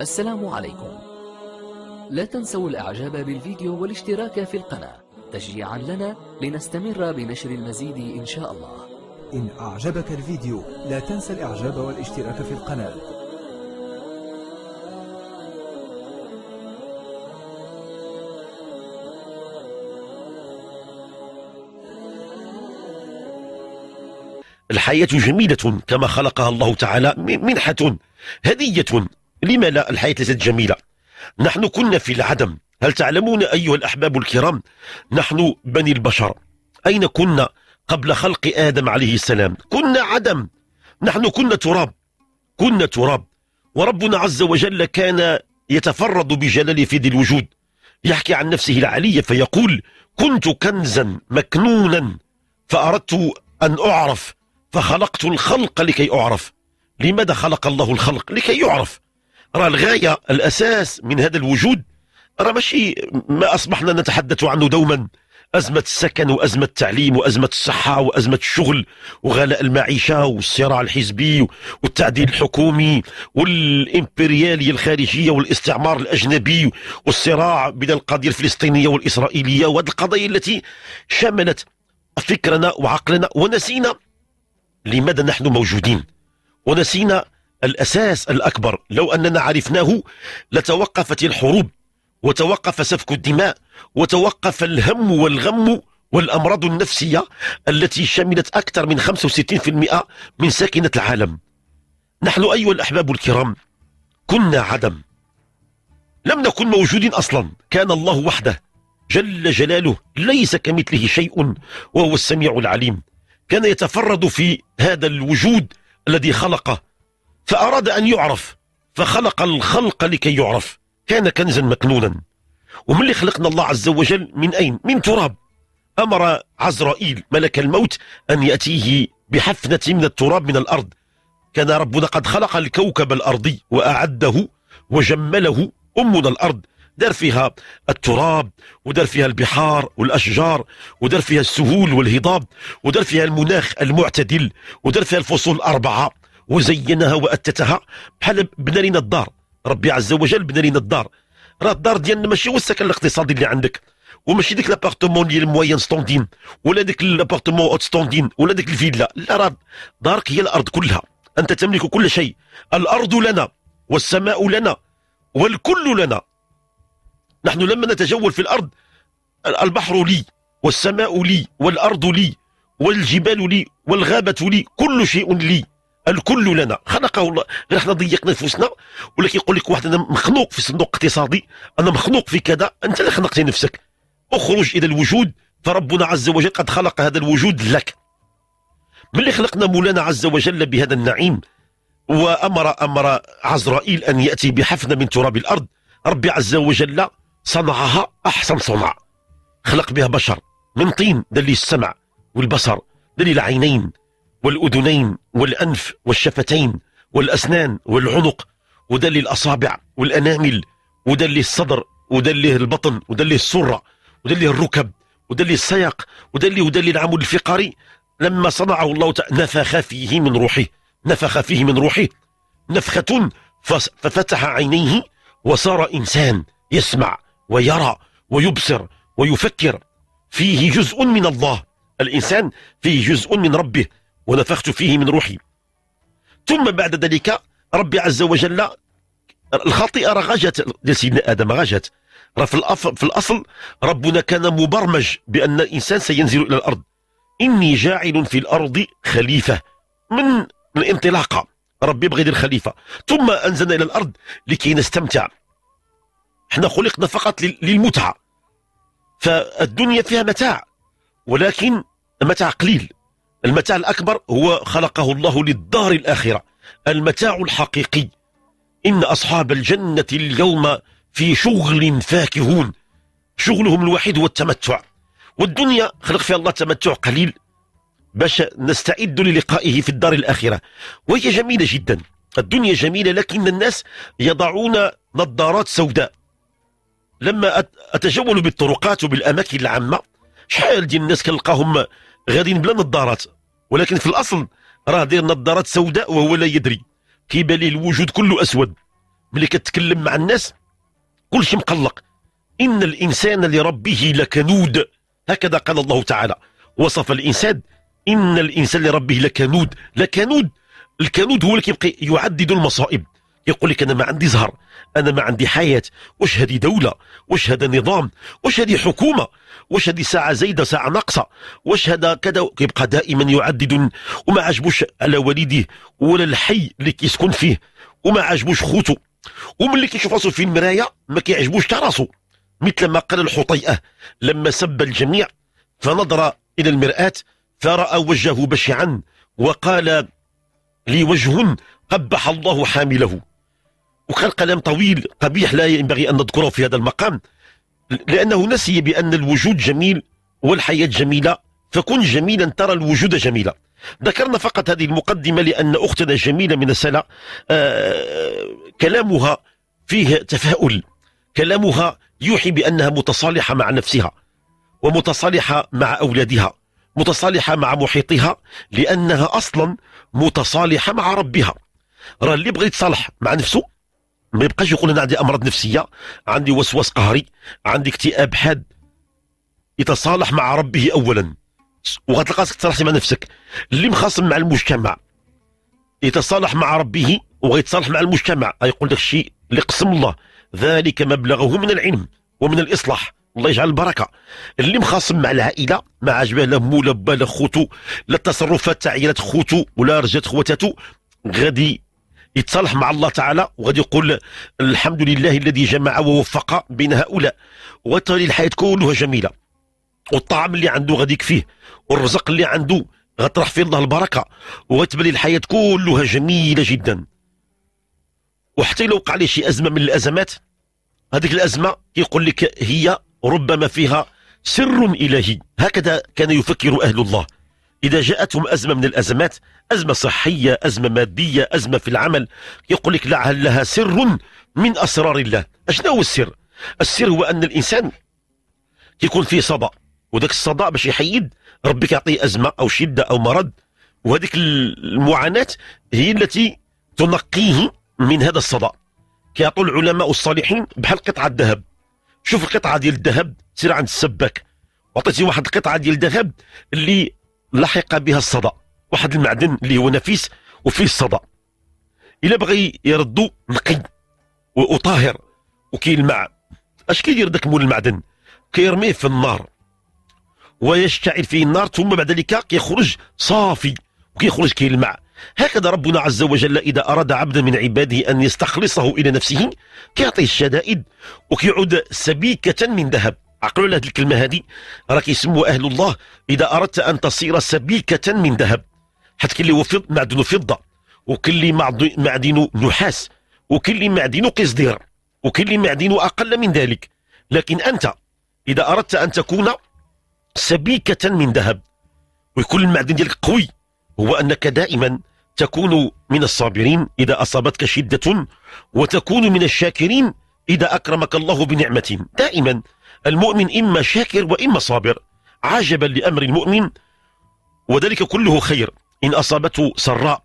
السلام عليكم لا تنسوا الإعجاب بالفيديو والاشتراك في القناة تشجيعا لنا لنستمر بنشر المزيد إن شاء الله إن أعجبك الفيديو لا تنسى الإعجاب والاشتراك في القناة الحياة جميلة كما خلقها الله تعالى منحة هدية لما لا الحياة ليست جميلة نحن كنا في العدم هل تعلمون أيها الأحباب الكرام نحن بني البشر أين كنا قبل خلق آدم عليه السلام كنا عدم نحن كنا تراب كنا تراب وربنا عز وجل كان يتفرد بجلاله في ذي الوجود يحكي عن نفسه العلية فيقول كنت كنزا مكنونا فأردت أن أعرف فخلقت الخلق لكي أعرف لماذا خلق الله الخلق لكي يعرف راه الغايه الاساس من هذا الوجود راه ماشي ما اصبحنا نتحدث عنه دوما أزمة السكن وأزمة التعليم وأزمة الصحة وأزمة الشغل وغلاء المعيشة والصراع الحزبي والتعديل الحكومي والإمبريالية الخارجية والاستعمار الأجنبي والصراع بين القضية الفلسطينية والإسرائيلية وهذه القضايا التي شملت فكرنا وعقلنا ونسينا لماذا نحن موجودين ونسينا الأساس الأكبر لو أننا عرفناه لتوقفت الحروب وتوقف سفك الدماء وتوقف الهم والغم والأمراض النفسية التي شملت أكثر من 65% من ساكنة العالم نحن أيها الأحباب الكرام كنا عدم لم نكن موجودين أصلا كان الله وحده جل جلاله ليس كمثله شيء وهو السميع العليم كان يتفرد في هذا الوجود الذي خلقه فأراد أن يعرف فخلق الخلق لكي يعرف كان كنزا مكنونا ومن اللي خلقنا الله عز وجل من أين؟ من تراب أمر عزرائيل ملك الموت أن يأتيه بحفنة من التراب من الأرض كان ربنا قد خلق الكوكب الأرضي وأعده وجمله أمنا الأرض دار فيها التراب ودار فيها البحار والأشجار ودار فيها السهول والهضاب ودار فيها المناخ المعتدل ودار فيها الفصول الأربعة وزينها واتتها بحال بنى لنا الدار ربي عز وجل بنى لنا الدار راه الدار ديالنا ماشي هو السكن الاقتصادي اللي عندك وماشي ديك لابارتمون ديال الموين ستوندين ولا ديك لابارتمون اوت ستوندين ولا ديك الفيلا لا راه دارك هي الارض كلها انت تملك كل شيء الارض لنا والسماء لنا والكل لنا نحن لما نتجول في الارض البحر لي والسماء لي والارض لي والجبال لي والغابه لي كل شيء لي الكل لنا خلقه الله غير احنا ضيقنا نفوسنا ولا كيقول لك واحد انا مخنوق في صندوق اقتصادي انا مخنوق في كذا انت اللي خنقتي نفسك اخرج الى الوجود فربنا عز وجل قد خلق هذا الوجود لك ملي خلقنا مولانا عز وجل بهذا النعيم وامر امر عزرائيل ان ياتي بحفنه من تراب الارض ربي عز وجل صنعها احسن صنع خلق بها بشر من طين دلي السمع والبصر دلي العينين والأذنين والأنف والشفتين والأسنان والعنق ودل الأصابع والأنامل ودل الصدر ودل البطن ودل السرة ودل الركب ودل السياق ودل ودل العمود الفقري لما صنعه الله تعالى نفخ فيه من روحه نفخ فيه من روحه نفخة ففتح عينيه وصار إنسان يسمع ويرى ويبصر ويفكر فيه جزء من الله الإنسان فيه جزء من ربه ونفخت فيه من روحي ثم بعد ذلك ربي عز وجل الخطيئة رغجت لسيدنا آدم رغجت في الأصل ربنا كان مبرمج بأن الإنسان سينزل إلى الأرض إني جاعل في الأرض خليفة من الانطلاقة ربي يبغي يدير خليفة ثم أنزلنا إلى الأرض لكي نستمتع احنا خلقنا فقط للمتعة فالدنيا فيها متاع ولكن متاع قليل المتاع الأكبر هو خلقه الله للدار الآخرة المتاع الحقيقي إن أصحاب الجنة اليوم في شغل فاكهون شغلهم الوحيد هو التمتع والدنيا خلق فيها الله تمتع قليل باش نستعد للقائه في الدار الآخرة وهي جميلة جدا الدنيا جميلة لكن الناس يضعون نظارات سوداء لما أتجول بالطرقات وبالأماكن العامة شحال ديال الناس كنلقاهم غاديين بلا نظارات ولكن في الاصل راه داير نظارات سوداء وهو لا يدري كيبان ليه الوجود كله اسود ملي كتكلم مع الناس كلشي مقلق ان الانسان لربه لكنود هكذا قال الله تعالى وصف الانسان ان الانسان لربه لكنود لكنود الكنود هو اللي كيبقى يعدد المصائب يقول لك انا ما عندي زهر انا ما عندي حياه واش هذه دوله واش هذا نظام واش هذه حكومه واش هذه ساعه زايده ساعه ناقصه واش هذا كذا كيبقى دائما يعدد وما عجبوش على والديه ولا الحي اللي كيسكن فيه وما عجبوش ومن وملي كيشوف راسو في المرايه ما كيعجبوش حتى مثل ما قال الحطيئه لما سب الجميع فنظر الى المراه فراى وجهه بشعا وقال لي وجه قبح الله حامله وكان كلام طويل قبيح لا ينبغي أن نذكره في هذا المقام لأنه نسي بأن الوجود جميل والحياة جميلة فكن جميلا ترى الوجود جميلا ذكرنا فقط هذه المقدمة لأن أختنا جميلة من السلا آه، كلامها فيه تفاؤل كلامها يوحي بأنها متصالحة مع نفسها ومتصالحة مع أولادها متصالحة مع محيطها لأنها أصلا متصالحة مع ربها راه اللي بغى يتصالح مع نفسه ما يبقاش يقول انا عندي امراض نفسيه عندي وسواس قهري عندي اكتئاب حاد يتصالح مع ربه اولا وغتلقى راسك تصالح مع نفسك اللي مخاصم مع المجتمع يتصالح مع ربه وغيتصالح مع المجتمع يقول لك الشيء اللي قسم الله ذلك مبلغه من العلم ومن الاصلاح الله يجعل البركه اللي مخاصم مع العائله ما عجبه لا مو لا با لا خوتو لا التصرفات تاع عيالات خوتو ولا رجات خواتاتو غادي يتصالح مع الله تعالى وغادي يقول الحمد لله الذي جمع ووفق بين هؤلاء وتولي الحياه كلها جميله والطعام اللي عنده غادي يكفيه والرزق اللي عنده غتروح فيه الله البركه وغتبلي الحياه كلها جميله جدا وحتى لو وقع لي شي ازمه من الازمات هذيك الازمه كيقول لك هي ربما فيها سر الهي هكذا كان يفكر اهل الله إذا جاءتهم أزمة من الأزمات أزمة صحية أزمة مادية أزمة في العمل يقول لك لعلها سر من أسرار الله أشنا هو السر السر هو أن الإنسان يكون فيه صدى وذاك الصدى باش يحيد ربك يعطيه أزمة أو شدة أو مرض وهذيك المعاناة هي التي تنقيه من هذا الصدى كيعطوا العلماء الصالحين بحال قطعة ذهب شوف القطعة ديال الذهب سير عند السباك وعطيتي واحد القطعة ديال الذهب اللي لحق بها الصدى واحد المعدن اللي هو نفيس وفيه الصدى الا بغى يردو نقي وطاهر وكيلمع اش كيدير داك مول المعدن كيرميه في النار ويشتعل فيه النار ثم بعد ذلك كيخرج صافي وكيخرج كيلمع هكذا ربنا عز وجل إذا أراد عبدا من عباده أن يستخلصه إلى نفسه كيعطيه الشدائد وكيعود سبيكة من ذهب عقلوا على الكلمه هذه راه كيسموا اهل الله اذا اردت ان تصير سبيكه من ذهب حتى كل هو فض فضه وكل معدن نحاس وكل معدن قصدير وكل معدن اقل من ذلك لكن انت اذا اردت ان تكون سبيكه من ذهب ويكون المعدن ديالك قوي هو انك دائما تكون من الصابرين اذا اصابتك شده وتكون من الشاكرين اذا اكرمك الله بنعمه دائما المؤمن إما شاكر وإما صابر عجبا لأمر المؤمن وذلك كله خير إن أصابته سراء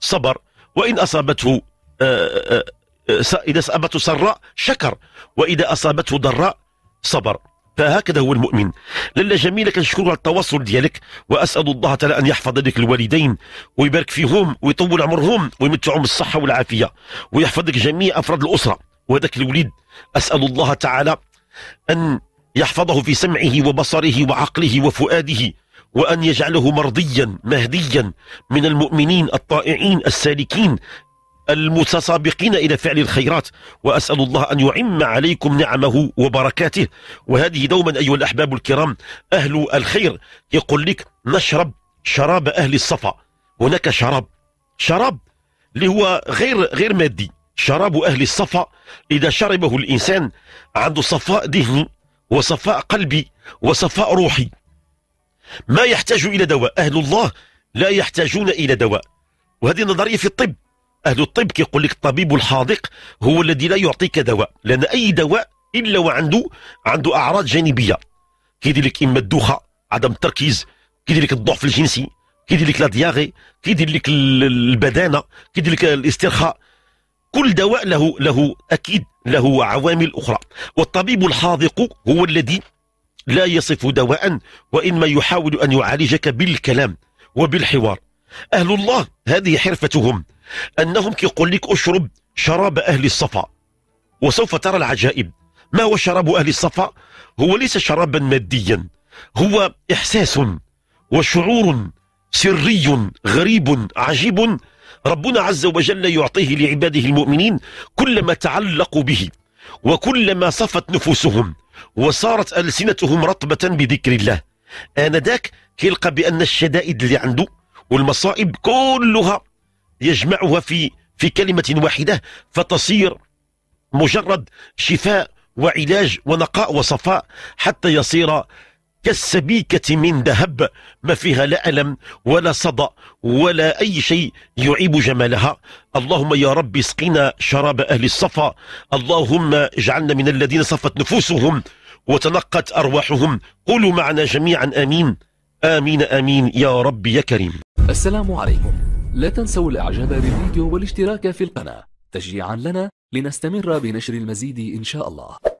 صبر وإن أصابته آه، آه، آه، إذا أصابته سراء شكر وإذا أصابته ضراء صبر فهكذا هو المؤمن للا جميله كنشكرك على التواصل ديالك واسال الله تعالى ان يحفظ لك الوالدين ويبارك فيهم ويطول عمرهم ويمتعهم بالصحه والعافيه ويحفظ لك جميع افراد الاسره وهذاك الوليد اسال الله تعالى أن يحفظه في سمعه وبصره وعقله وفؤاده وأن يجعله مرضيا مهديا من المؤمنين الطائعين السالكين المتسابقين إلى فعل الخيرات وأسأل الله أن يعم عليكم نعمه وبركاته وهذه دوما أيها الأحباب الكرام أهل الخير يقول لك نشرب شراب أهل الصفا هناك شراب شراب اللي هو غير غير مادي شراب أهل الصفا إذا شربه الإنسان عنده صفاء ذهني وصفاء قلبي وصفاء روحي ما يحتاج إلى دواء أهل الله لا يحتاجون إلى دواء وهذه نظرية في الطب أهل الطب كيقول لك الطبيب الحاذق هو الذي لا يعطيك دواء لأن أي دواء إلا وعنده عنده أعراض جانبية كيدير لك إما الدوخة عدم التركيز كيدير لك الضعف الجنسي كيدير لك لا دياغي كيدير لك البدانة كيدير لك الاسترخاء كل دواء له له أكيد له عوامل أخرى والطبيب الحاذق هو الذي لا يصف دواء وإنما يحاول أن يعالجك بالكلام وبالحوار أهل الله هذه حرفتهم أنهم كيقول لك أشرب شراب أهل الصفا وسوف ترى العجائب ما هو شراب أهل الصفا هو ليس شرابا ماديا هو إحساس وشعور سري غريب عجيب ربنا عز وجل يعطيه لعباده المؤمنين كلما تعلقوا به وكلما صفت نفوسهم وصارت ألسنتهم رطبة بذكر الله آنذاك كيلقى بأن الشدائد اللي عنده والمصائب كلها يجمعها في في كلمة واحدة فتصير مجرد شفاء وعلاج ونقاء وصفاء حتى يصير كالسبيكة من ذهب ما فيها لا ألم ولا صدأ ولا أي شيء يعيب جمالها اللهم يا رب اسقنا شراب أهل الصفا اللهم اجعلنا من الذين صفت نفوسهم وتنقت أرواحهم قولوا معنا جميعا آمين آمين آمين يا رب يا كريم السلام عليكم لا تنسوا الإعجاب بالفيديو والاشتراك في القناة تشجيعا لنا لنستمر بنشر المزيد إن شاء الله